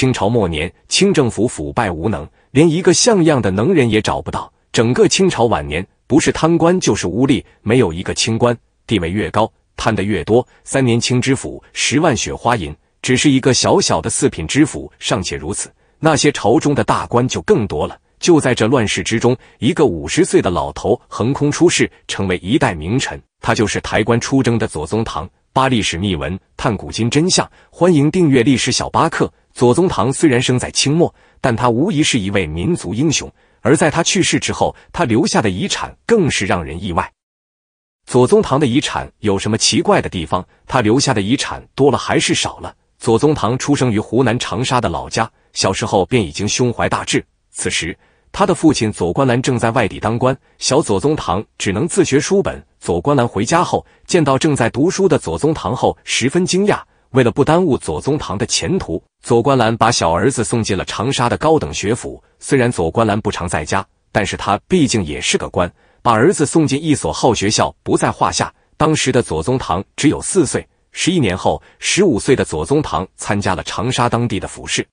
清朝末年，清政府腐败无能，连一个像样的能人也找不到。整个清朝晚年，不是贪官就是污吏，没有一个清官。地位越高，贪得越多。三年清知府，十万雪花银，只是一个小小的四品知府尚且如此，那些朝中的大官就更多了。就在这乱世之中，一个五十岁的老头横空出世，成为一代名臣。他就是抬棺出征的左宗棠。扒历史秘闻，探古今真相，欢迎订阅历史小巴克。左宗棠虽然生在清末，但他无疑是一位民族英雄。而在他去世之后，他留下的遗产更是让人意外。左宗棠的遗产有什么奇怪的地方？他留下的遗产多了还是少了？左宗棠出生于湖南长沙的老家，小时候便已经胸怀大志。此时，他的父亲左观澜正在外地当官，小左宗棠只能自学书本。左观澜回家后，见到正在读书的左宗棠后，十分惊讶。为了不耽误左宗棠的前途，左观澜把小儿子送进了长沙的高等学府。虽然左观澜不常在家，但是他毕竟也是个官，把儿子送进一所好学校不在话下。当时的左宗棠只有四岁。十一年后，十五岁的左宗棠参加了长沙当地的府试，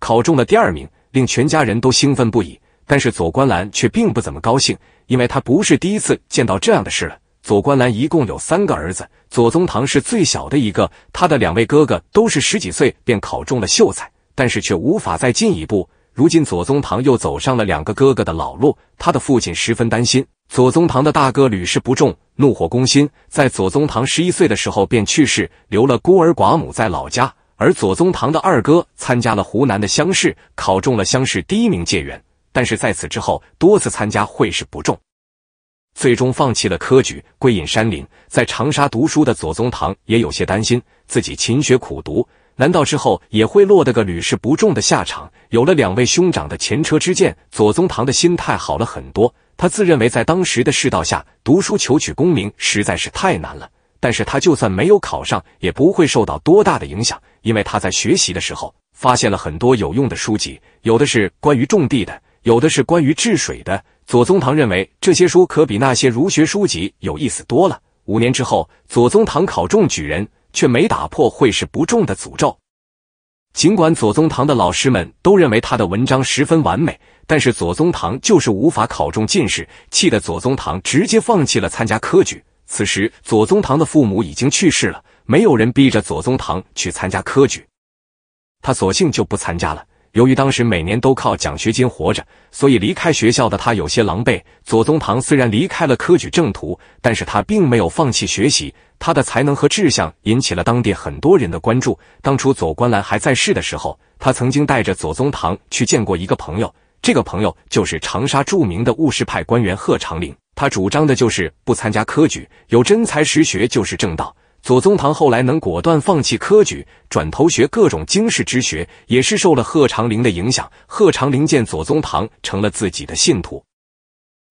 考中了第二名，令全家人都兴奋不已。但是左观澜却并不怎么高兴，因为他不是第一次见到这样的事了。左观兰一共有三个儿子，左宗棠是最小的一个。他的两位哥哥都是十几岁便考中了秀才，但是却无法再进一步。如今左宗棠又走上了两个哥哥的老路，他的父亲十分担心。左宗棠的大哥屡试不中，怒火攻心，在左宗棠十一岁的时候便去世，留了孤儿寡母在老家。而左宗棠的二哥参加了湖南的乡试，考中了乡试第一名解元。但是在此之后，多次参加会试不中，最终放弃了科举，归隐山林。在长沙读书的左宗棠也有些担心，自己勤学苦读，难道之后也会落得个屡试不中的下场？有了两位兄长的前车之鉴，左宗棠的心态好了很多。他自认为在当时的世道下，读书求取功名实在是太难了。但是他就算没有考上，也不会受到多大的影响，因为他在学习的时候发现了很多有用的书籍，有的是关于种地的。有的是关于治水的。左宗棠认为这些书可比那些儒学书籍有意思多了。五年之后，左宗棠考中举人，却没打破会试不中的诅咒。尽管左宗棠的老师们都认为他的文章十分完美，但是左宗棠就是无法考中进士，气得左宗棠直接放弃了参加科举。此时，左宗棠的父母已经去世了，没有人逼着左宗棠去参加科举，他索性就不参加了。由于当时每年都靠奖学金活着，所以离开学校的他有些狼狈。左宗棠虽然离开了科举正途，但是他并没有放弃学习。他的才能和志向引起了当地很多人的关注。当初左观澜还在世的时候，他曾经带着左宗棠去见过一个朋友，这个朋友就是长沙著名的务实派官员贺长龄。他主张的就是不参加科举，有真才实学就是正道。左宗棠后来能果断放弃科举，转头学各种经世之学，也是受了贺长龄的影响。贺长龄见左宗棠成了自己的信徒，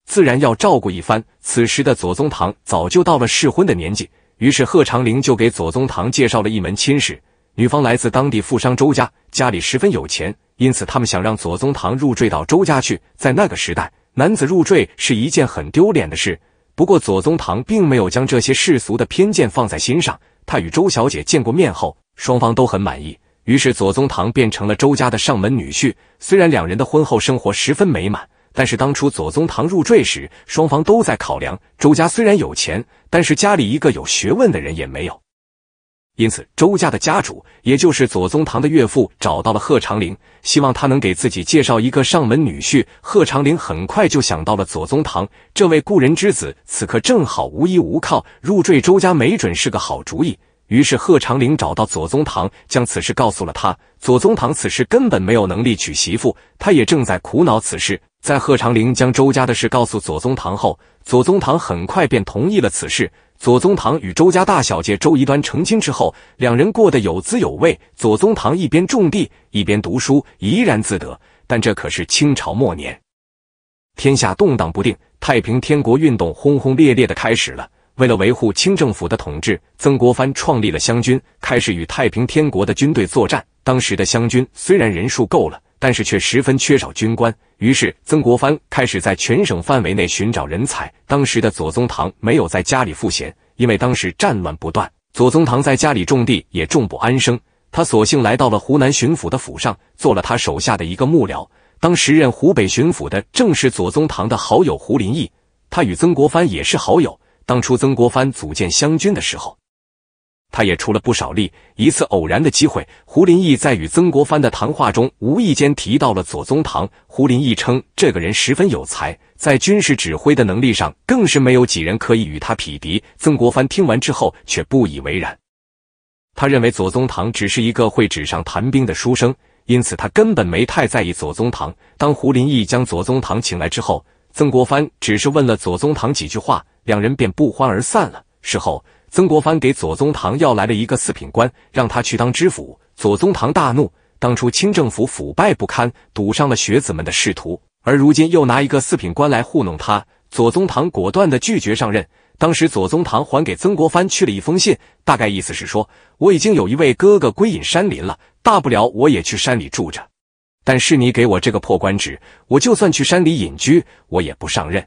自然要照顾一番。此时的左宗棠早就到了适婚的年纪，于是贺长龄就给左宗棠介绍了一门亲事。女方来自当地富商周家，家里十分有钱，因此他们想让左宗棠入赘到周家去。在那个时代，男子入赘是一件很丢脸的事。不过，左宗棠并没有将这些世俗的偏见放在心上。他与周小姐见过面后，双方都很满意，于是左宗棠变成了周家的上门女婿。虽然两人的婚后生活十分美满，但是当初左宗棠入赘时，双方都在考量。周家虽然有钱，但是家里一个有学问的人也没有。因此，周家的家主，也就是左宗棠的岳父，找到了贺长龄，希望他能给自己介绍一个上门女婿。贺长龄很快就想到了左宗棠这位故人之子，此刻正好无依无靠，入赘周家没准是个好主意。于是，贺长龄找到左宗棠，将此事告诉了他。左宗棠此时根本没有能力娶媳妇，他也正在苦恼此事。在贺长龄将周家的事告诉左宗棠后，左宗棠很快便同意了此事。左宗棠与周家大小姐周仪端成亲之后，两人过得有滋有味。左宗棠一边种地，一边读书，怡然自得。但这可是清朝末年，天下动荡不定，太平天国运动轰轰烈烈的开始了。为了维护清政府的统治，曾国藩创立了湘军，开始与太平天国的军队作战。当时的湘军虽然人数够了。但是却十分缺少军官，于是曾国藩开始在全省范围内寻找人才。当时的左宗棠没有在家里赋闲，因为当时战乱不断，左宗棠在家里种地也种不安生，他索性来到了湖南巡抚的府上，做了他手下的一个幕僚。当时任湖北巡抚的正是左宗棠的好友胡林翼，他与曾国藩也是好友。当初曾国藩组建湘军的时候。他也出了不少力。一次偶然的机会，胡林义在与曾国藩的谈话中，无意间提到了左宗棠。胡林义称这个人十分有才，在军事指挥的能力上，更是没有几人可以与他匹敌。曾国藩听完之后却不以为然，他认为左宗棠只是一个会纸上谈兵的书生，因此他根本没太在意左宗棠。当胡林义将左宗棠请来之后，曾国藩只是问了左宗棠几句话，两人便不欢而散了。事后。曾国藩给左宗棠要来了一个四品官，让他去当知府。左宗棠大怒，当初清政府腐败不堪，堵上了学子们的仕途，而如今又拿一个四品官来糊弄他。左宗棠果断的拒绝上任。当时左宗棠还给曾国藩去了一封信，大概意思是说，我已经有一位哥哥归隐山林了，大不了我也去山里住着。但是你给我这个破官职，我就算去山里隐居，我也不上任。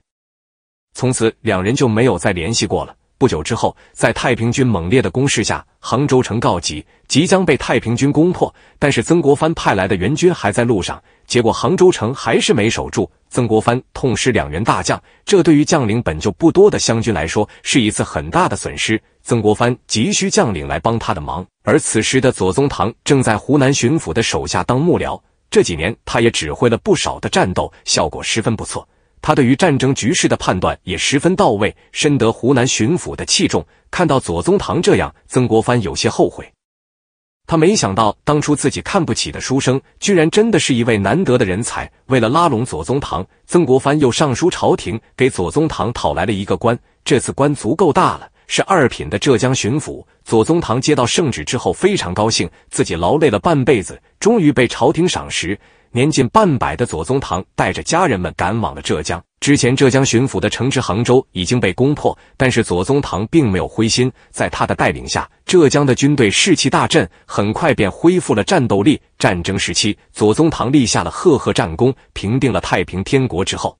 从此两人就没有再联系过了。不久之后，在太平军猛烈的攻势下，杭州城告急，即将被太平军攻破。但是曾国藩派来的援军还在路上，结果杭州城还是没守住。曾国藩痛失两员大将，这对于将领本就不多的湘军来说是一次很大的损失。曾国藩急需将领来帮他的忙，而此时的左宗棠正在湖南巡抚的手下当幕僚，这几年他也指挥了不少的战斗，效果十分不错。他对于战争局势的判断也十分到位，深得湖南巡抚的器重。看到左宗棠这样，曾国藩有些后悔。他没想到当初自己看不起的书生，居然真的是一位难得的人才。为了拉拢左宗棠，曾国藩又上书朝廷，给左宗棠讨来了一个官。这次官足够大了，是二品的浙江巡抚。左宗棠接到圣旨之后，非常高兴，自己劳累了半辈子，终于被朝廷赏识。年近半百的左宗棠带着家人们赶往了浙江。之前浙江巡抚的城池杭州已经被攻破，但是左宗棠并没有灰心，在他的带领下，浙江的军队士气大振，很快便恢复了战斗力。战争时期，左宗棠立下了赫赫战功，平定了太平天国之后，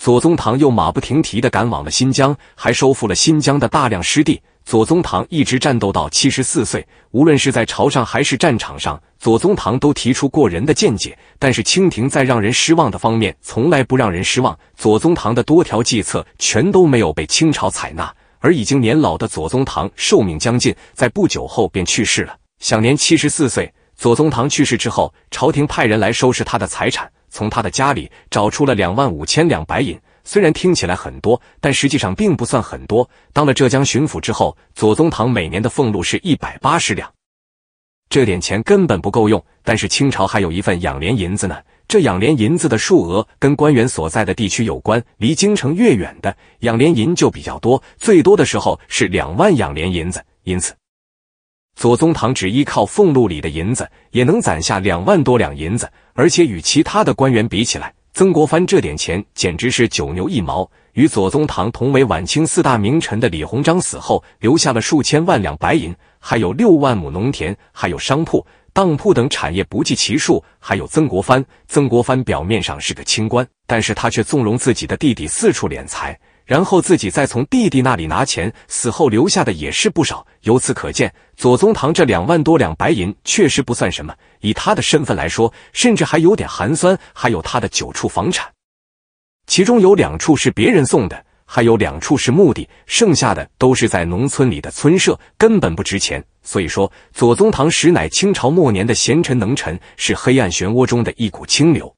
左宗棠又马不停蹄地赶往了新疆，还收复了新疆的大量失地。左宗棠一直战斗到七十四岁，无论是在朝上还是战场上，左宗棠都提出过人的见解。但是，清廷在让人失望的方面，从来不让人失望。左宗棠的多条计策全都没有被清朝采纳，而已经年老的左宗棠寿命将近，在不久后便去世了，享年七十四岁。左宗棠去世之后，朝廷派人来收拾他的财产，从他的家里找出了两万五千两白银。虽然听起来很多，但实际上并不算很多。当了浙江巡抚之后，左宗棠每年的俸禄是一百八十两，这点钱根本不够用。但是清朝还有一份养廉银子呢。这养廉银子的数额跟官员所在的地区有关，离京城越远的，养廉银就比较多，最多的时候是两万养廉银子。因此，左宗棠只依靠俸禄里的银子，也能攒下两万多两银子，而且与其他的官员比起来。曾国藩这点钱简直是九牛一毛。与左宗棠同为晚清四大名臣的李鸿章死后，留下了数千万两白银，还有六万亩农田，还有商铺、当铺等产业不计其数。还有曾国藩，曾国藩表面上是个清官，但是他却纵容自己的弟弟四处敛财。然后自己再从弟弟那里拿钱，死后留下的也是不少。由此可见，左宗棠这两万多两白银确实不算什么，以他的身份来说，甚至还有点寒酸。还有他的九处房产，其中有两处是别人送的，还有两处是墓地，剩下的都是在农村里的村舍，根本不值钱。所以说，左宗棠实乃清朝末年的贤臣能臣，是黑暗漩涡中的一股清流。